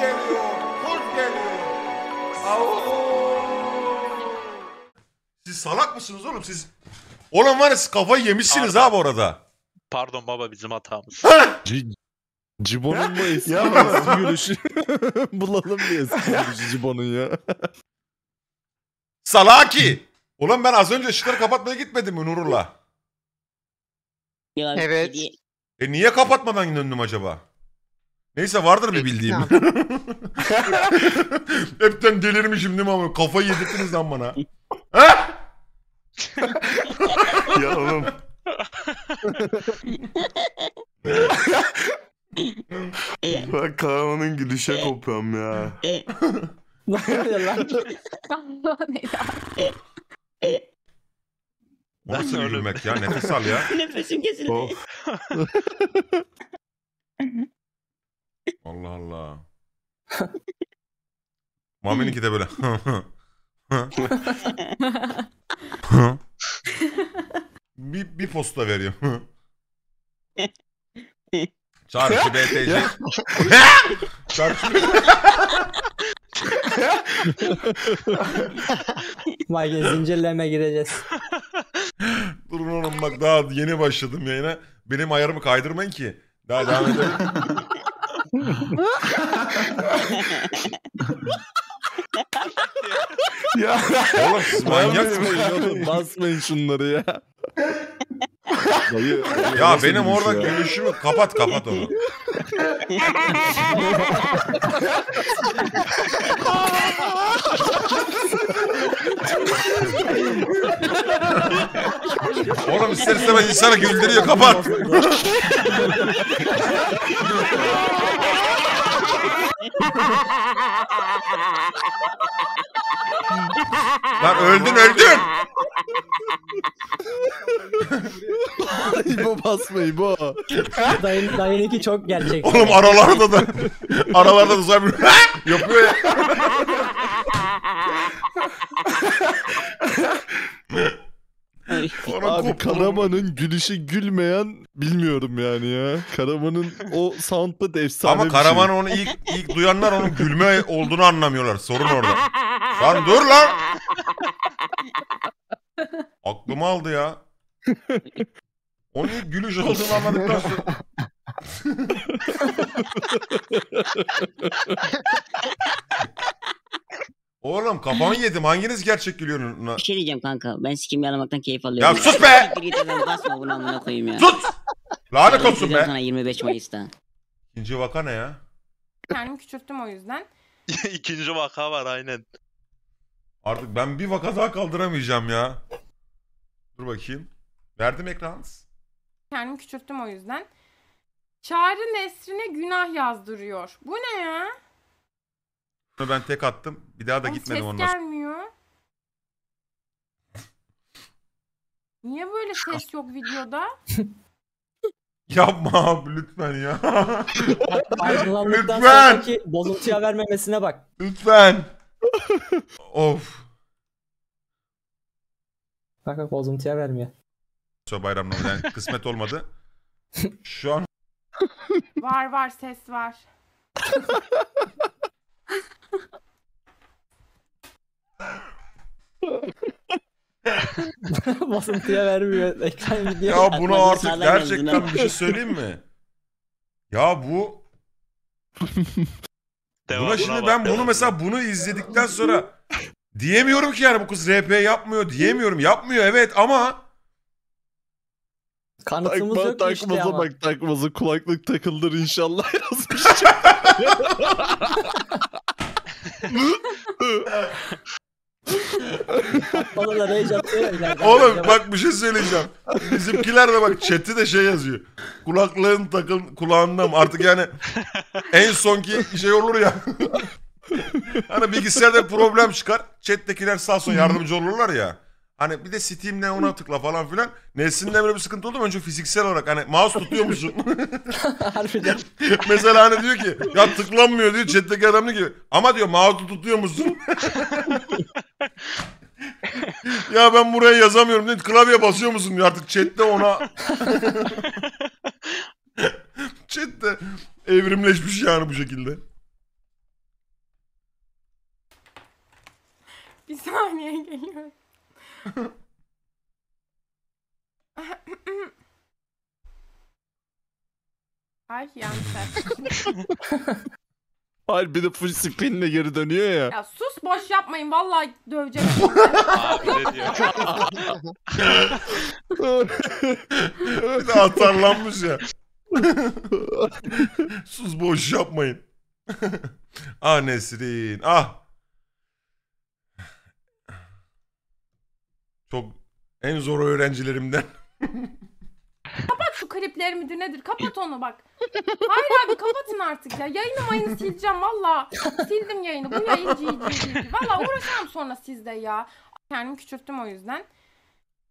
geliyor, kurt geliyor. Siz salak mısınız oğlum siz? olan var ya siz kafayı yemişsiniz Arda. abi orada. Pardon baba bizim hatamız. Cibon'un mu eski Ya baba. gülüşü? Bulalım bir eski gülüşü Cibon'un ya. Salaki. Ulan ben az önce ışıkları kapatmaya gitmedim mi Nurullah? Evet. E niye kapatmadan döndüm acaba? Neyse vardır bir bildiğim. Hepten delirmişim değil mi ama kafayı yedirdiniz lan bana. Ha? ya oğlum. Bak Kaan'ın gülüşe kopuyorum ya. ne oluyor lan? O nasıl bir gülmek ya? Nefes al ya. Nefesim kesildi. Oh. Allah Allah. Mami'ninki de böyle. bir, bir posta veriyor. Çarşı BTC. Çarşı Mike zincirleme gireceğiz. Durun oğlum bak daha yeni başladım yayına. Benim ayarımı kaydırmayın ki. Daha devam edelim. ya. Oğlum siz manyak mısınız? Basmayın şunları ya. Dayı, ya benim orada ya. gülüşümü kapat kapat onu. Oğlum ister istemez insanı güldürüyor kapat. Lan öldün öldün. İbo basma İbo. Dayın, dayınki çok gerçek. Oğlum aralarda da aralarda da zaten yapıyor ya abi Karaman'ın gülüşü gülmeyen bilmiyorum yani ya. Karaman'ın o soundbed efsane Ama bir Karaman şey. onu ilk ilk duyanlar onun gülme olduğunu anlamıyorlar. Sorun orada. Lan dur lan. Aklımı aldı ya. Onun ilk gülüş olduğunu anladıktan sonra Oğlum kafanı yedim. Hanginiz gerçek gülüyorsun? Bir şey diyeceğim kanka. Ben sikim yalamaktan keyif alıyorum. Ya sus be! Siktir git basma bunu amına koyayım ya. Sus! Lanet Yarın olsun be. Sana 25 Mayıs'ta. İkinci vaka ne ya? Kendim küçülttüm o yüzden. İkinci vaka var aynen. Artık ben bir vaka daha kaldıramayacağım ya. Dur bakayım. Verdim ekranız. Kendim küçülttüm o yüzden. Çağrı Nesrin'e günah yazdırıyor. Bu ne ya? Ben tek attım. Bir daha da Oğlum gitmedim ses ondan sonra. gelmiyor. Niye böyle ses yok videoda? Yapma abi lütfen ya. Ayrılandıktan Lütfen. sonraki bozuntuya vermemesine bak. lütfen. of. Bak bak bozuntuya vermiyor. Şu bayramla yani kısmet olmadı. Şu an Var var ses var. Basıntıya vermiyor. Ekran gidiyor. Ya bunu artık gerçekten bir şey söyleyeyim mi? Ya bu Buna şimdi ben bunu mesela bunu izledikten sonra diyemiyorum ki yani bu kız RP yapmıyor diyemiyorum. Yapmıyor evet ama Kanıtımız Takma, yok işte takmaza ama. takmaza kulaklık takıldır inşallah yazmış. Oğlum bak bir şey söyleyeceğim. Bizimkiler de bak chat'i de şey yazıyor. Kulaklığın takın kulağında mı? Artık yani en sonki şey olur ya. hani bilgisayarda problem çıkar. Chat'tekiler sağ son yardımcı olurlar ya. Hani bir de Steam'den ona tıkla falan filan. Nesin'den böyle bir sıkıntı oldu mu? Önce fiziksel olarak hani mouse tutuyor musun? Harbiden. Mesela hani diyor ki ya tıklanmıyor diyor. Chat'teki adam diyor ki ama diyor mouse tutuyor musun? ya ben buraya yazamıyorum. Dedi, klavye basıyor musun? diyor. Artık chatte ona... chatte evrimleşmiş yani bu şekilde. Bir saniye geliyor. Ay yanlış. Harbi de full spinle geri dönüyor ya. Ya sus boş yapmayın vallahi dövecek. Abi ne Atarlanmış ya. Sus boş yapmayın. ah Nesrin. Ah. Çok en zor öğrencilerimden. Kapat şu klipleri mi nedir? Kapat onu bak. Hayır abi kapatın artık ya. Yayını mayını sileceğim valla. Sildim yayını. Bu yayıncı iyice Valla uğraşamam sonra sizde ya. Kendimi küçülttüm o yüzden.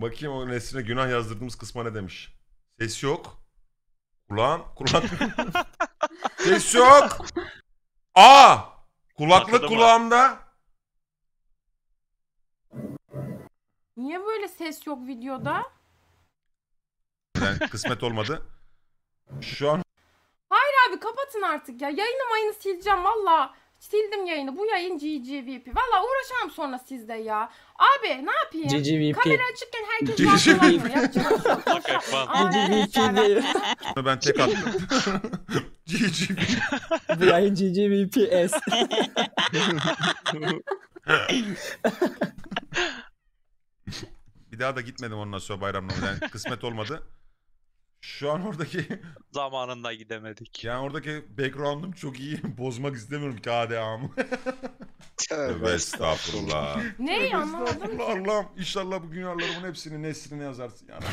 Bakayım o Nesrin'e günah yazdırdığımız kısma ne demiş. Ses yok. Kulağım. Kulak. Ses yok. Aa! Kulaklık kulağımda. Niye böyle ses yok videoda? yani kısmet olmadı. Şu an Hayır Abi kapatın artık ya. Yayını mayını sileceğim valla. Sildim yayını. Bu yayın GGVP. Valla uğraşamam sonra sizde ya. Abi ne yapayım? GGVP. Kamera açıkken herkes GGVP. GGVP diyor. ben tek attım. GGVP. Bu yayın S. Bir daha da gitmedim ondan sonra bayramdan. Yani kısmet olmadı. Şu an oradaki Zamanında gidemedik. yani oradaki background'um çok iyi. Bozmak istemiyorum KDA'mı. Tövbe estağfurullah. Ne anlamadım. estağfurullah Allah'ım. İnşallah bu günahlarımın hepsini neslini yazarsın yani.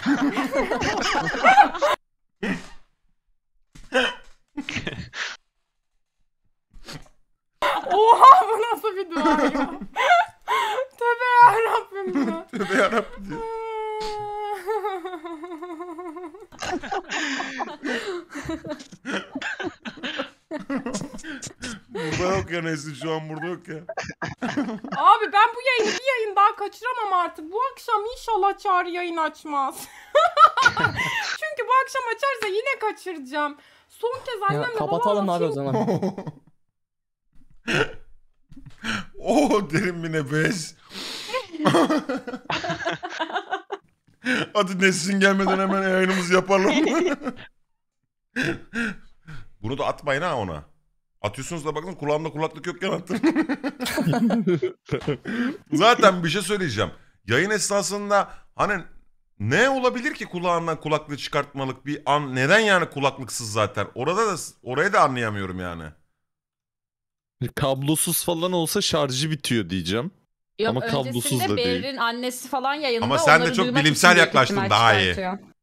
Esin şu an burada yok ya. Abi ben bu yayını bir yayın daha kaçıramam artık. Bu akşam inşallah Çağrı yayın açmaz. Çünkü bu akşam açarsa yine kaçıracağım. Son kez annemle ya, kapatalım abi o zaman. Oo derin bir nefes. Hadi Nesin gelmeden hemen yayınımızı yapalım. Bunu da atmayın ha ona. Atıyorsunuz da bakın kulağımda kulaklık yokken attım. Zaten bir şey söyleyeceğim. Yayın esnasında hani ne olabilir ki kulağından kulaklığı çıkartmalık bir an neden yani kulaklıksız zaten? Orada da orayı da anlayamıyorum yani. Kablosuz falan olsa şarjı bitiyor diyeceğim. Yok, Ama kablosuz da değil. annesi falan yayında Ama sen de çok bilimsel yaklaştın daha iyi. çıkartıyor.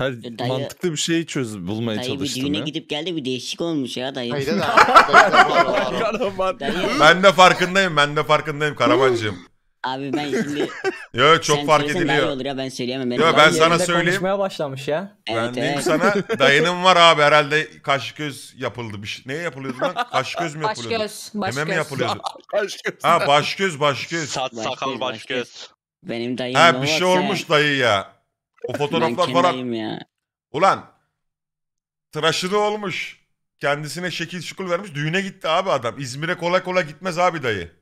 Her e, Dayı- mantıklı bir şeyi çöz bulmaya Dayı bir çalıştım düğüne ya. gidip geldi bir değişik olmuş ya dayı. Hayır da. Karaman. Ben de farkındayım, ben de farkındayım Karamancığım. abi ben şimdi Yo çok fark söylesen daha iyi ediliyor. olur ya ben söyleyemem. Benim Yo, ben sana söyleyeyim. Konuşmaya başlamış ya. Ben Evet diyeyim sana dayının var abi herhalde kaş göz yapıldı. Bir şey. Neye yapılıyordu lan? Kaş göz mü Baş göz. Baş Meme mi göz. yapılıyordu? Ha baş göz baş göz. Saç Baş göz, sakal baş göz. Benim dayım ne Ha bir şey olmuş dayı ya. O fotoğraflar falan. ya. Ulan tıraşını olmuş. Kendisine şekil şukul vermiş. Düğüne gitti abi adam. İzmir'e kolay kolay gitmez abi dayı.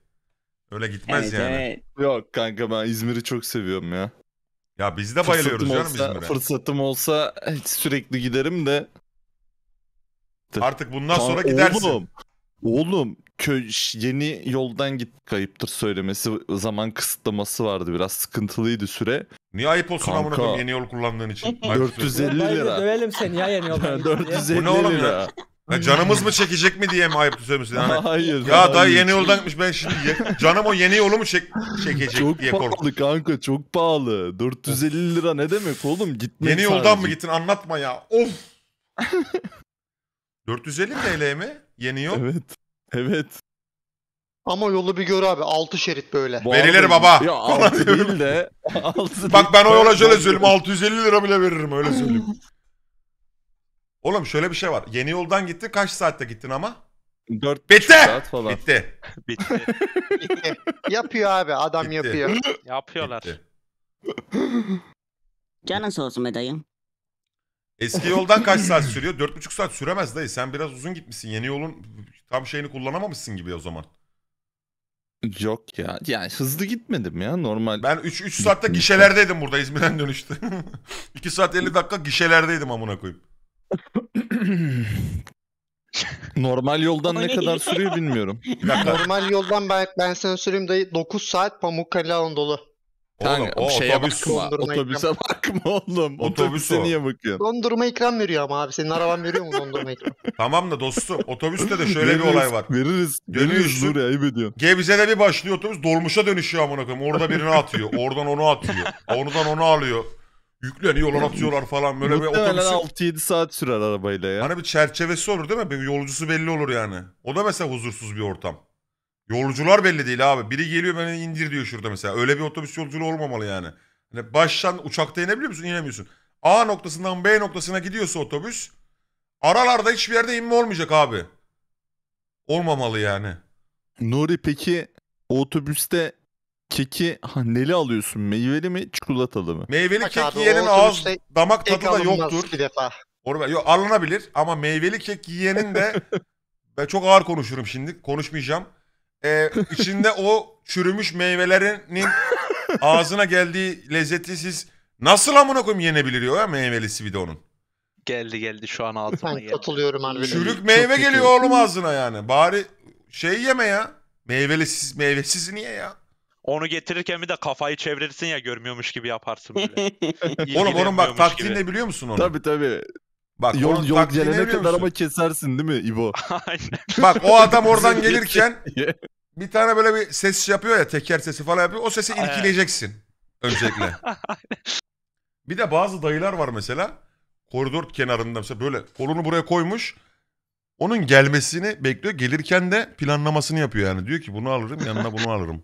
Öyle gitmez Evet, yani. evet. Yok kanka ben İzmir'i çok seviyorum ya. Ya biz de bayılıyoruz canım İzmir'e. Fırsatım olsa sürekli giderim de. Artık bundan Lan sonra gidersin. Oğlum, oğlum köy yeni yoldan git kayıptır söylemesi zaman kısıtlaması vardı biraz sıkıntılıydı süre. Niye ayıp olsun Kanka. amına koyayım yeni yol kullandığın için? 450 lira. Dövelim seni ya yeni yoldan. 450 Bu ne oğlum lira. ya? Ya canımız mı çekecek mi diye mi ayıp söylemişsin? Yani, hayır. Ya hayır. daha yeni yoldanmış ben şimdi ye, canım o yeni yolu mu çek, çekecek çok diye korktum. Çok pahalı kanka çok pahalı. 450 lira ne demek oğlum gitmek Yeni sadece. yoldan mı gittin anlatma ya of. 450 TL mi? Yeni yol? Evet. Evet. Ama yolu bir gör abi. altı şerit böyle. Bu Verilir baba. Ya altı değil de. altı Bak ben o değil. yola şöyle söyleyeyim 650 lira bile veririm öyle söyleyeyim. Oğlum şöyle bir şey var. Yeni yoldan gitti kaç saatte gittin ama? Dört Bitti. saat falan. Bitti. Bitti. yapıyor abi. Adam Bitti. yapıyor. Yapıyorlar. Canın sağ olsun be dayı. Eski yoldan kaç saat sürüyor? 4,5 saat süremez dayı. Sen biraz uzun gitmişsin. Yeni yolun tam şeyini kullanamamışsın gibi o zaman. Yok ya. Yani hızlı gitmedim ya normal. Ben 3 3 saatte gişelerdeydim burada İzmir'den dönüştü. 2 saat 50 dakika gişelerdeydim amına koyayım. normal yoldan ne kadar sürüyor bilmiyorum. Normal yoldan ben, ben sana söyleyeyim dayı 9 saat Pamukkale Anadolu. Kanka oğlum, o şeye otobüs, bakma. Otobüse ekran. bakma oğlum. Otobüse niye bakıyorsun? Dondurma ikram veriyor ama abi. Senin araban veriyor mu dondurma ikram? tamam da dostum otobüste de şöyle veririz, bir olay var. Veririz. Veririz dur ya ayıp ediyorsun. Gebze'de bir başlıyor otobüs dolmuşa dönüşüyor amına koyayım. Orada birini atıyor. Oradan onu atıyor. Oradan onu alıyor. Yükleniyorlar atıyorlar falan böyle bir otobüsün... 6-7 saat sürer arabayla ya. Hani bir çerçevesi olur değil mi? Bir yolcusu belli olur yani. O da mesela huzursuz bir ortam. Yolcular belli değil abi. Biri geliyor beni indir diyor şurada mesela. Öyle bir otobüs yolculuğu olmamalı yani. Hani baştan uçakta inebiliyor musun? İnemiyorsun. A noktasından B noktasına gidiyorsa otobüs aralarda hiçbir yerde inme olmayacak abi. Olmamalı yani. Nuri peki o otobüste keki ha, neli alıyorsun? Meyveli mi çikolatalı mı? Meyveli Bak kek abi, yiyenin ağız damak tadı da yoktur. bir defa. Orada yok alınabilir ama meyveli kek yiyenin de ben çok ağır konuşurum şimdi. Konuşmayacağım e, içinde o çürümüş meyvelerinin ağzına geldiği lezzeti siz nasıl amına koyayım yenebiliyor ya meyvelisi bir de onun. Geldi geldi şu an altıma Ben geldi. katılıyorum harbiden. Çürük meyve geliyor oğlum ağzına yani. Bari şey yeme ya. Meyvelisiz meyvesiz niye ya? Onu getirirken bir de kafayı çevirirsin ya görmüyormuş gibi yaparsın böyle. Oğlum Oğlum bak vermiyormuş taktiğini biliyor musun onu? Tabii tabii. Bak yol, yol gelene kadar ama kesersin değil mi İbo? Aynen. Bak o adam oradan gelirken bir tane böyle bir ses yapıyor ya teker sesi falan yapıyor. O sesi irkileyeceksin öncelikle. bir de bazı dayılar var mesela koridor kenarında mesela böyle kolunu buraya koymuş. Onun gelmesini bekliyor. Gelirken de planlamasını yapıyor yani. Diyor ki bunu alırım yanına bunu alırım.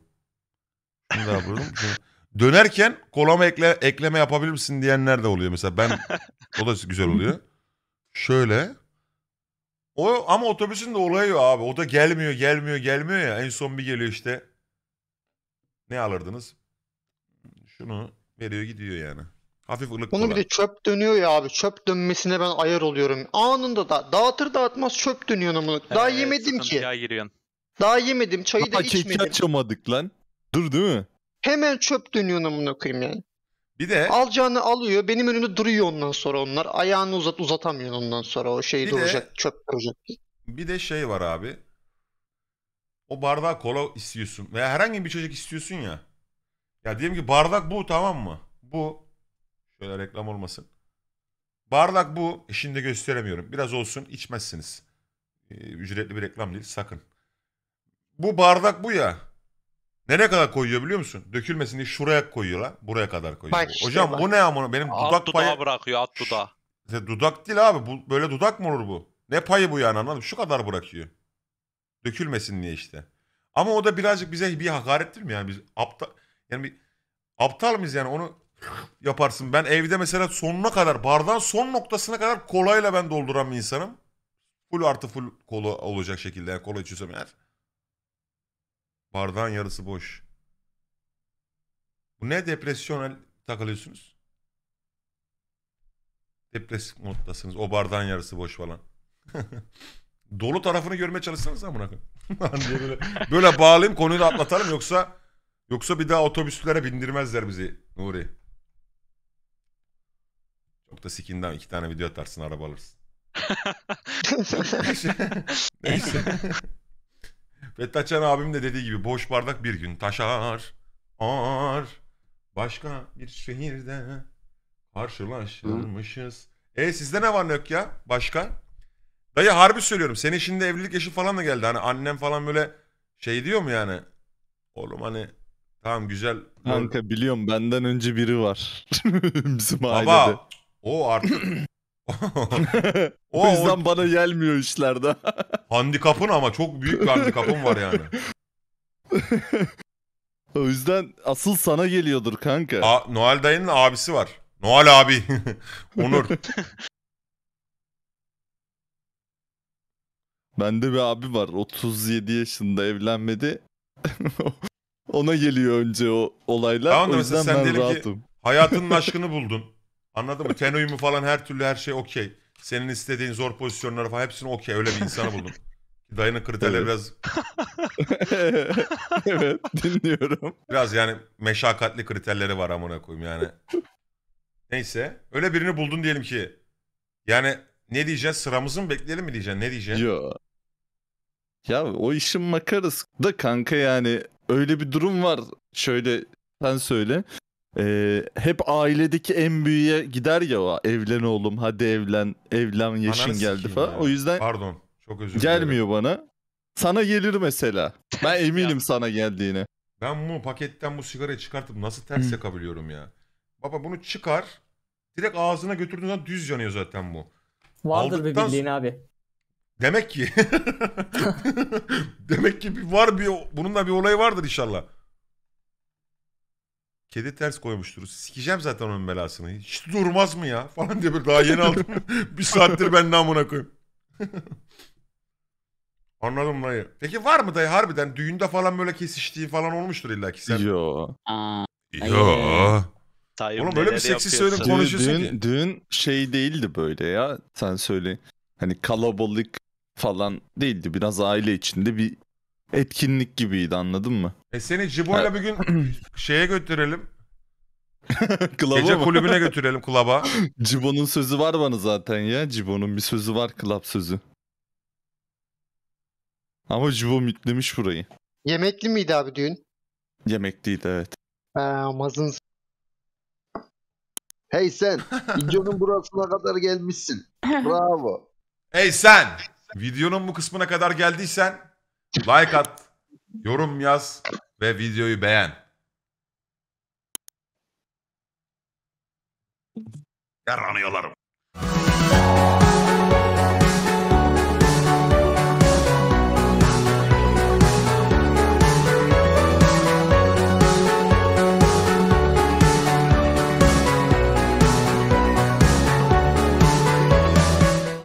Şunu da alırım. Dönerken kolama ekle, ekleme yapabilir misin diyenler de oluyor mesela. Ben o da güzel oluyor. Şöyle. O ama otobüsün de olayı yok abi. O da gelmiyor, gelmiyor, gelmiyor ya. En son bir geliyor işte. Ne alırdınız? Şunu veriyor gidiyor yani. Hafif ılık Onu bir de çöp dönüyor ya abi. Çöp dönmesine ben ayar oluyorum. Anında da dağıtır dağıtmaz çöp dönüyor namına. Daha Evet, yemedim ki. sıkıntıya giriyorsun. Daha yemedim çayı da Daha keki açamadık lan. Dur değil mi? Hemen çöp dönüyor namına koyayım yani. Bir de alacağını alıyor. Benim önümde duruyor ondan sonra onlar. Ayağını uzat uzatamıyor ondan sonra o şey bir duracak, de, çöp duracak. Bir de şey var abi. O bardağa kola istiyorsun veya herhangi bir çocuk istiyorsun ya. Ya diyelim ki bardak bu tamam mı? Bu. Şöyle reklam olmasın. Bardak bu. E şimdi gösteremiyorum. Biraz olsun içmezsiniz. Ee, ücretli bir reklam değil sakın. Bu bardak bu ya. Nereye kadar koyuyor biliyor musun? Dökülmesin diye şuraya koyuyorlar, Buraya kadar koyuyor. işte Hocam bak. bu ne amına benim Alt dudak dudağı payı... bırakıyor at dudağı. İşte dudak değil abi. Bu, böyle dudak mı olur bu? Ne payı bu yani anladın mı? Şu kadar bırakıyor. Dökülmesin diye işte. Ama o da birazcık bize bir hakarettir mi yani? Biz aptal yani bir aptal mıyız yani onu yaparsın. Ben evde mesela sonuna kadar bardağın son noktasına kadar kolayla ben dolduran bir insanım. Full artı full kolu olacak şekilde yani kola içiyorsam eğer. Bardağın yarısı boş. Bu ne depresyonel takılıyorsunuz? Depresif moddasınız. O bardağın yarısı boş falan. Dolu tarafını görmeye çalışsanız amına koyayım. Hani böyle, böyle bağlayayım konuyu da atlatalım yoksa yoksa bir daha otobüslere bindirmezler bizi Nuri. Çok da sikinden iki tane video atarsın araba alırsın. Neyse. Neyse. Fettaçan abim de dediği gibi boş bardak bir gün taşar. Ar. Başka bir şehirde karşılaşılmışız. Hı. E sizde ne var ne yok ya? Başka? Dayı harbi söylüyorum. Senin şimdi evlilik yaşı falan da geldi. Hani annem falan böyle şey diyor mu yani? Oğlum hani tamam güzel. Kanka biliyorum benden önce biri var. Bizim ailede. Baba o artık o yüzden o... bana gelmiyor işlerde. handikapın ama çok büyük bir handikapın var yani. o yüzden asıl sana geliyordur kanka. A Noel dayının abisi var. Noel abi. Onur. Bende bir abi var 37 yaşında evlenmedi. Ona geliyor önce o olaylar. Tamam da o mesela sen ben Ki hayatının aşkını buldun. Anladın mı? Ten uyumu falan her türlü her şey okey. Senin istediğin zor pozisyonları falan hepsini okey. Öyle bir insanı buldum. Dayının kriterleri biraz evet dinliyorum. biraz yani meşakkatli kriterleri var amına koyayım yani. Neyse. Öyle birini buldun diyelim ki. Yani ne diyeceğiz? Sıramızı mı bekleyelim mi diyeceksin? Ne diyeceksin? Yo. Ya o işin makarası da kanka yani öyle bir durum var. Şöyle sen söyle e, hep ailedeki en büyüğe gider ya o evlen oğlum hadi evlen evlen yaşın geldi sikeyim falan. ya. O yüzden Pardon. Çok özür dilerim. gelmiyor bana. Sana gelir mesela. Ben eminim sana geldiğine. Ben bu paketten bu sigarayı çıkartıp nasıl ters Hı. yakabiliyorum ya? Baba bunu çıkar. Direkt ağzına götürdüğün zaman düz yanıyor zaten bu. Vardır bir bildiğin abi. Demek ki. Demek ki bir var bir bunun da bir olayı vardır inşallah. Kedi ters koymuştur. Sikeceğim zaten onun belasını. Hiç durmaz mı ya? Falan diye bir daha yeni aldım. bir saattir ben namına koyayım. Anladım dayı. Peki var mı dayı harbiden düğünde falan böyle kesiştiği falan olmuştur illa ki sen. Yo. Aa, Yo. Tayyip Oğlum böyle bir neler seksi yapıyorsa. söyle Dün, ki. dün, dün şey değildi böyle ya. Sen söyle. Hani kalabalık falan değildi. Biraz aile içinde bir etkinlik gibiydi anladın mı? E seni Cibo'yla bir gün şeye götürelim. Klaba Gece mı? kulübüne götürelim klaba. Cibo'nun sözü var bana zaten ya. Cibo'nun bir sözü var klap sözü. Ama Cibo mitlemiş burayı. Yemekli miydi abi düğün? Yemekliydi evet. Ha, mazın. Hey sen, videonun burasına kadar gelmişsin. Bravo. Hey sen, videonun bu kısmına kadar geldiysen Like at, yorum yaz ve videoyu beğen. Yaranıyorlarım.